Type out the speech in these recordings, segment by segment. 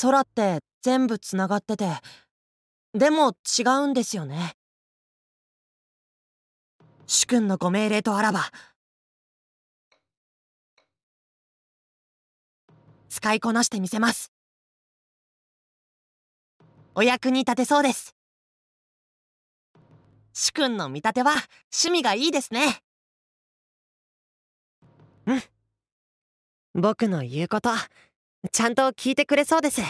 空って全部つながっててでも違うんですよね主君のご命令とあらば使いこなしてみせますお役に立てそうです主君の見立ては趣味がいいですねうん僕の言うことちゃんと聞いてくれそうです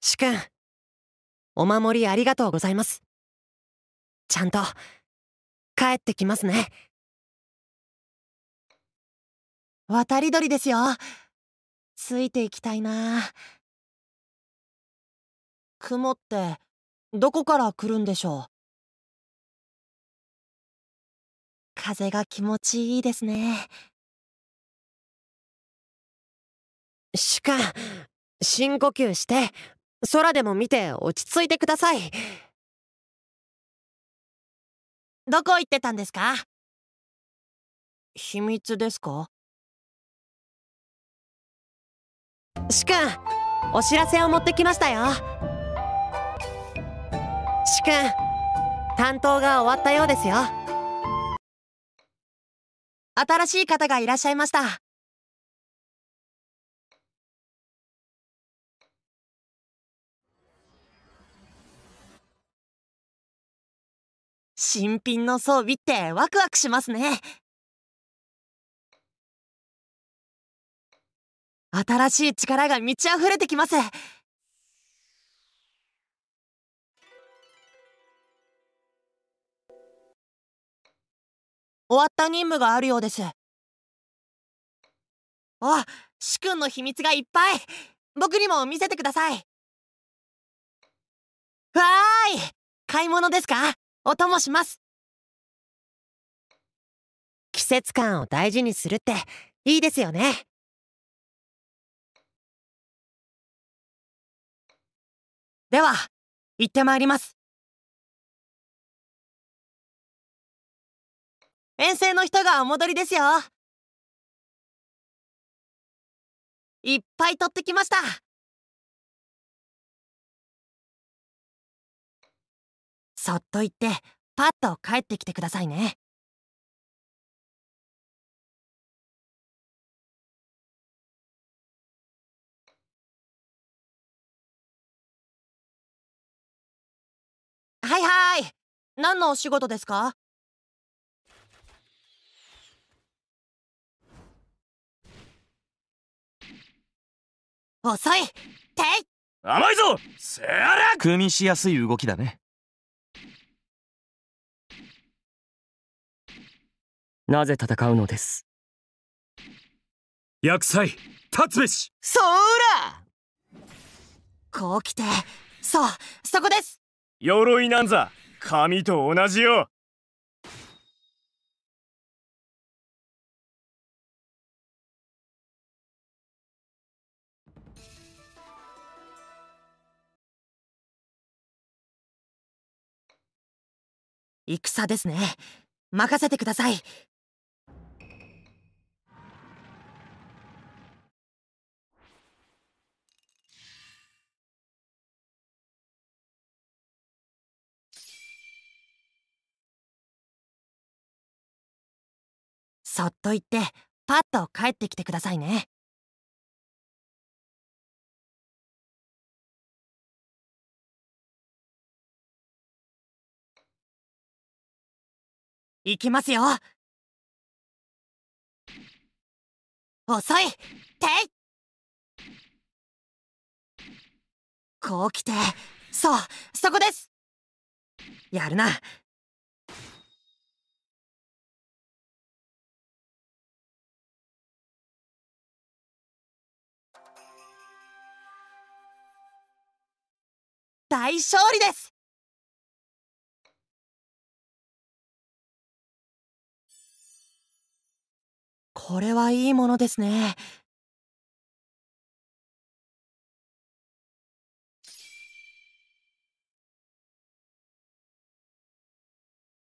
主君お守りありがとうございますちゃんと帰ってきますね渡り鳥ですよついていきたいな雲ってどこから来るんでしょう風が気持ちいいですね。しか深呼吸して空でも見て落ち着いてくださいどこ行ってたんですか秘密ですか主君お知らせを持ってきましたよ主君担当が終わったようですよ新しい方がいらっしゃいました新品の装備ってワクワクしますね新しい力が満ち溢れてきます終わった任務があるようですあ、主君の秘密がいっぱい僕にも見せてくださいわーい買い物ですかお供します季節感を大事にするっていいですよねでは行ってまいります遠征の人がお戻りですよいっぱい取ってきましたそっと行ってパッと帰ってきてくださいね。はいはい何のお仕事ですかいてい甘いぞせやら組みしやすい動きだねなぜ戦うのです厄災立つべしそうらこう来てそうそこです鎧なんざ神と同じよ戦ですね任せてくださいそっと行ってパッと帰ってきてくださいね。行きますよ遅いていこう来てそうそこですやるな大勝利ですこれはいいものですね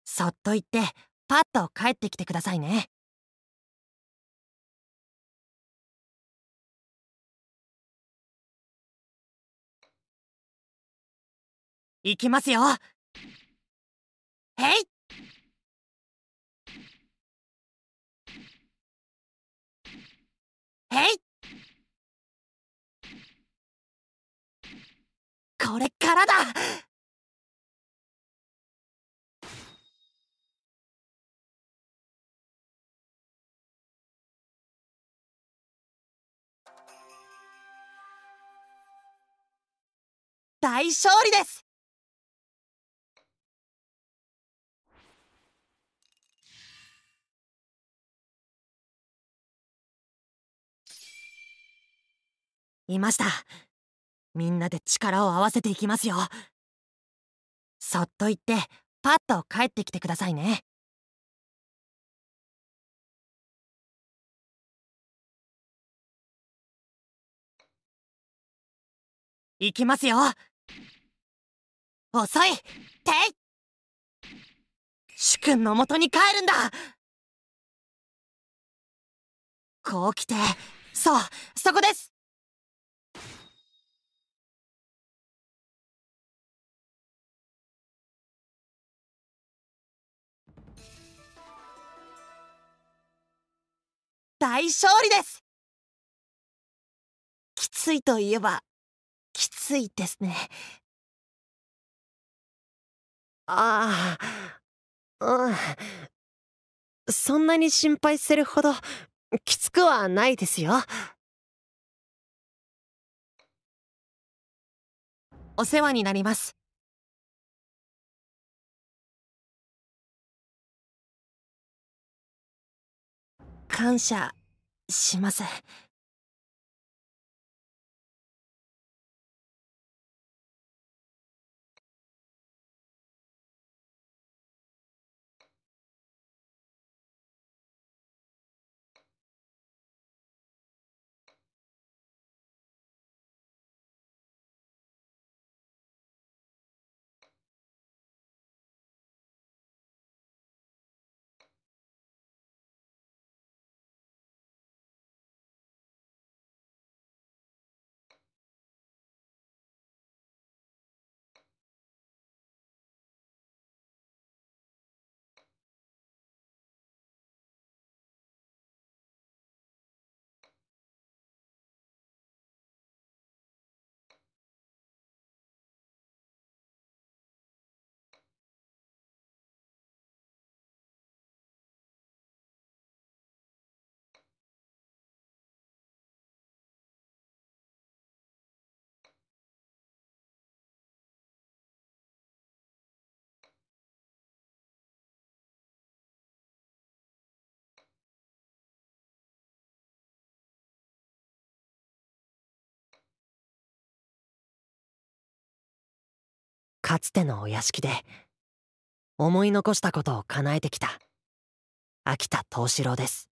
そっと行ってパッと帰ってきてくださいねいきますよへいへいこれからだ大勝利ですいましたみんなで力を合わせていきますよそっと行ってパッと帰ってきてくださいね行きますよ遅いてい主君のもとに帰るんだこう来てそうそこです大勝利ですきついといえばきついですねああうんそんなに心配するほどきつくはないですよお世話になります感謝します。かつてのお屋敷で思い残したことを叶えてきた秋田藤四郎です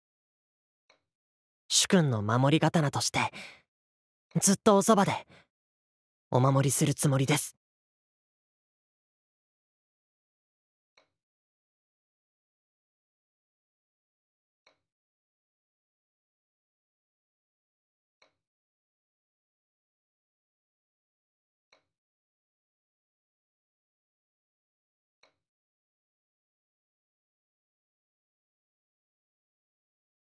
主君の守り刀としてずっとおそばでお守りするつもりです